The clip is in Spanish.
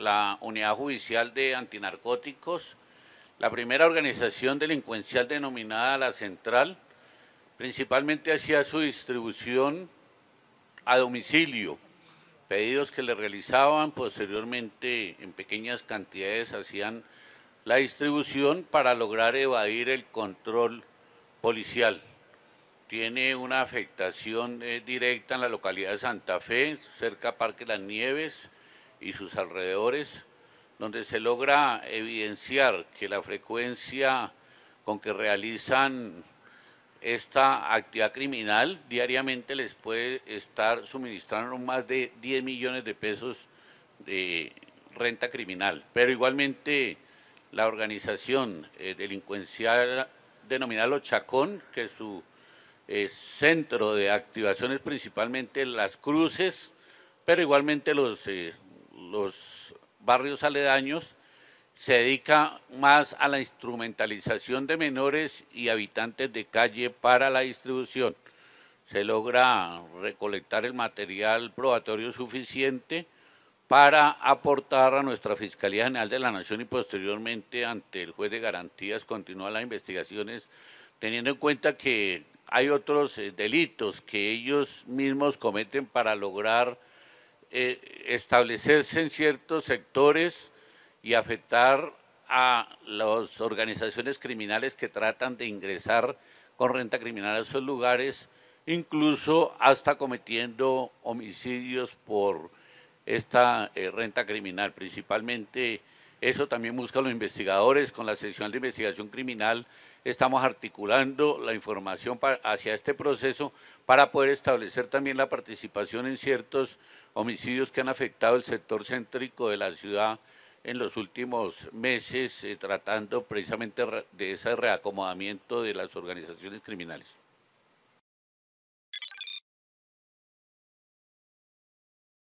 la Unidad Judicial de Antinarcóticos, la primera organización delincuencial denominada La Central, principalmente hacía su distribución a domicilio, pedidos que le realizaban, posteriormente en pequeñas cantidades hacían la distribución para lograr evadir el control policial. Tiene una afectación eh, directa en la localidad de Santa Fe, cerca Parque Las Nieves, y sus alrededores, donde se logra evidenciar que la frecuencia con que realizan esta actividad criminal diariamente les puede estar suministrando más de 10 millones de pesos de renta criminal. Pero igualmente la organización eh, delincuencial denominada Los Chacón, que su eh, centro de activación es principalmente Las Cruces, pero igualmente los eh, los barrios aledaños se dedica más a la instrumentalización de menores y habitantes de calle para la distribución. Se logra recolectar el material probatorio suficiente para aportar a nuestra Fiscalía General de la Nación y posteriormente ante el juez de garantías continúa las investigaciones, teniendo en cuenta que hay otros eh, delitos que ellos mismos cometen para lograr eh, establecerse en ciertos sectores y afectar a las organizaciones criminales que tratan de ingresar con renta criminal a esos lugares, incluso hasta cometiendo homicidios por esta eh, renta criminal, principalmente eso también buscan los investigadores con la sección de investigación criminal. Estamos articulando la información hacia este proceso para poder establecer también la participación en ciertos homicidios que han afectado el sector céntrico de la ciudad en los últimos meses, eh, tratando precisamente de ese reacomodamiento de las organizaciones criminales.